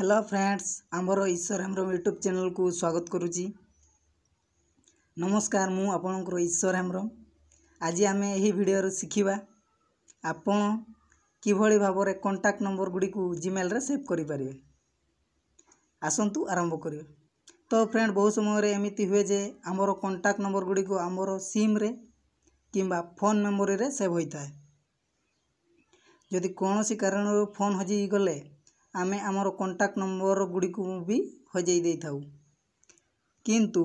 hello friends ଆମର ଈଶ୍ୱର Hembram YouTube ଚ୍ୟାନେଲ୍କୁ ସ୍ୱାଗତ କରୁଛି ନମସ୍କାର ମୁଁ ଆପଣଙ୍କର ଈଶ୍ୱର ହେମ୍ରମ୍ ଆଜି ଆମେ ଏହି ଭିଡ଼ିଓରୁ ଶିଖିବା ଆପଣ କିଭଳି ଭାବରେ କଣ୍ଟାକ୍ଟ ନମ୍ବରଗୁଡ଼ିକୁ ଜିମେଲ୍ରେ ସେଭ୍ କରିପାରିବେ ଆସନ୍ତୁ ଆରମ୍ଭ କରିବା ତ ଫ୍ରେଣ୍ଡ ବହୁ ସମୟରେ ଏମିତି ହୁଏ ଯେ ଆମର କଣ୍ଟାକ୍ଟ ନମ୍ବରଗୁଡ଼ିକୁ ଆମର ସିମ୍ରେ କିମ୍ବା ଫୋନ୍ ମେମୋରିରେ ସେଭ୍ ହୋଇଥାଏ ଯଦି କୌଣସି କାରଣରୁ ଫୋନ୍ ହଜିଗଲେ ଆମେ ଆମର କଣ୍ଟାକ୍ଟ ନମ୍ବର ଗୁଡ଼ିକୁ ବି ହଜାଇ ଦେଇଥାଉ କିନ୍ତୁ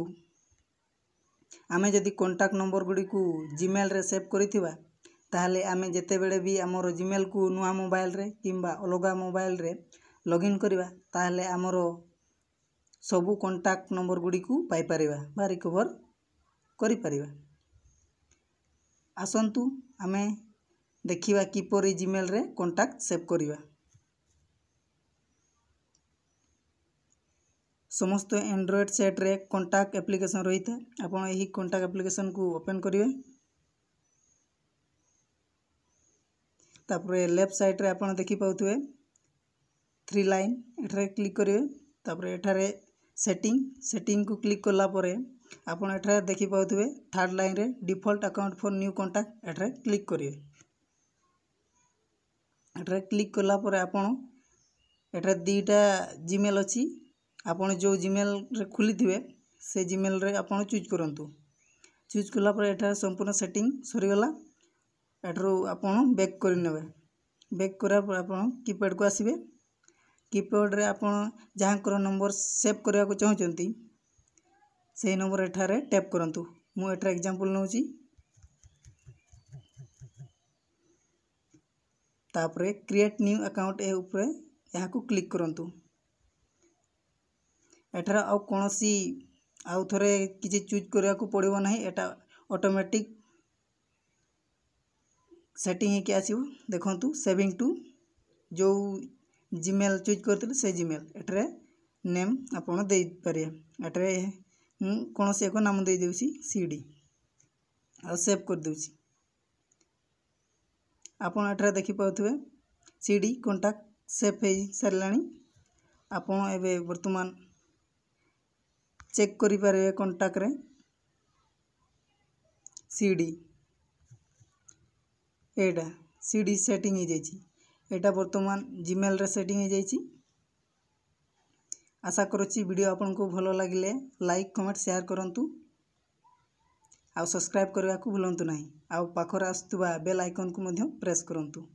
ଆମେ ଯଦି କଣ୍ଟାକ୍ଟ ନମ୍ବର ଗୁଡ଼ିକୁ ଜିମେଲରେ ସେଭ୍ କରିଥିବା ତାହେଲେ ଆମେ ଯେତେବେଳେ ବି ଆମର ଜିମେଲକୁ ନୂଆ ମୋବାଇଲରେ କିମ୍ବା ଅଲଗା ମୋବାଇଲରେ ଲଗଇନ୍ କରିବା ତାହେଲେ ଆମର ସବୁ କଣ୍ଟାକ୍ଟ ନମ୍ବର ଗୁଡ଼ିକୁ ପାଇପାରିବା ବା ରିକଭର କରିପାରିବା ଆସନ୍ତୁ ଆମେ ଦେଖିବା କିପରି ଜିମେଲରେ କଣ୍ଟାକ୍ଟ ସେଭ୍ କରିବା ସମସ୍ତ ଆଣ୍ଡ୍ରଏଡ଼୍ ସେଟ୍ରେ କଣ୍ଟାକ୍ଟ ଆପ୍ଲିକେସନ୍ ରହିଥାଏ ଆପଣ ଏହି କଣ୍ଟାକ୍ଟ ଆପ୍ଲିକେସନ୍କୁ ଓପେନ୍ କରିବେ ତାପରେ ଲେଫ୍ଟ ସାଇଡ଼୍ରେ ଆପଣ ଦେଖିପାରୁଥିବେ ଥ୍ରୀ ଲାଇନ୍ ଏଠାରେ କ୍ଲିକ୍ କରିବେ ତାପରେ ଏଠାରେ ସେଟିଂ ସେଟିଂକୁ କ୍ଲିକ୍ କଲା ପରେ ଆପଣ ଏଠାରେ ଦେଖିପାରୁଥିବେ ଥାର୍ଡ଼ ଲାଇନ୍ରେ default account for new contact ଏଠାରେ କ୍ଲିକ୍ କରିବେ ଏଠାରେ କ୍ଲିକ୍ କଲା ପରେ ଆପଣ ଏଠାରେ ଦୁଇଟା ଜିମେଲ୍ ଅଛି ଆପଣ ଯେଉଁ ଜିମେଲ୍ରେ ଖୋଲିଥିବେ ସେ ଜିମେଲ୍ରେ ଆପଣ ଚୁଜ୍ କରନ୍ତୁ ଚୁଜ୍ କଲା ପରେ ଏଠାରେ ସମ୍ପୂର୍ଣ୍ଣ ସେଟିଂ ସରିଗଲା ଏଠାରୁ ଆପଣ ବ୍ୟାକ୍ କରିନେବେ ବ୍ୟାକ୍ କରିବା ପରେ ଆପଣ କିପ୍ୟାଡ଼୍କୁ ଆସିବେ କିପ୍ୟାଡ଼୍ରେ ଆପଣ ଯାହାଙ୍କର ନମ୍ବର ସେଭ୍ କରିବାକୁ ଚାହୁଁଛନ୍ତି ସେହି ନମ୍ବର ଏଠାରେ ଟ୍ୟାପ୍ କରନ୍ତୁ ମୁଁ ଏଠାରେ ଏକ୍ଜାମ୍ପଲ୍ ନେଉଛି ତାପରେ କ୍ରିଏଟ୍ ନ୍ୟୁ ଆକାଉଣ୍ଟ ଏ ଉପରେ ଏହାକୁ କ୍ଲିକ୍ କରନ୍ତୁ एटार आ कौन आउ थे कि चूज करा पड़ो ना यहाँ अटोमेटिक सेटिंग है क्या आसो देखु टू जो जिमेल चूज कर जिमेल एटर नेम आपर एटर कौन से एक नाम देदे सी डी आव करदे आपड़ा देखिपे सी डी कंटाक्ट सेफ हो सारे बर्तमान ଚେକ୍ କରିପାରିବେ କଣ୍ଟାକ୍ଟରେ ସି ଡ଼ି ଏଇଟା ସି ଡ଼ି ସେଟିଂ ହୋଇଯାଇଛି ଏଇଟା ବର୍ତ୍ତମାନ ଜିମେଲ୍ରେ ସେଟିଂ ହୋଇଯାଇଛି ଆଶା କରୁଛି ଭିଡ଼ିଓ ଆପଣଙ୍କୁ ଭଲ ଲାଗିଲେ ଲାଇକ୍ କମେଣ୍ଟ ସେୟାର କରନ୍ତୁ ଆଉ ସବସ୍କ୍ରାଇବ୍ କରିବାକୁ ଭୁଲନ୍ତୁ ନାହିଁ ଆଉ ପାଖରେ ଆସୁଥିବା ବେଲ୍ ଆଇକନ୍କୁ ମଧ୍ୟ ପ୍ରେସ୍ କରନ୍ତୁ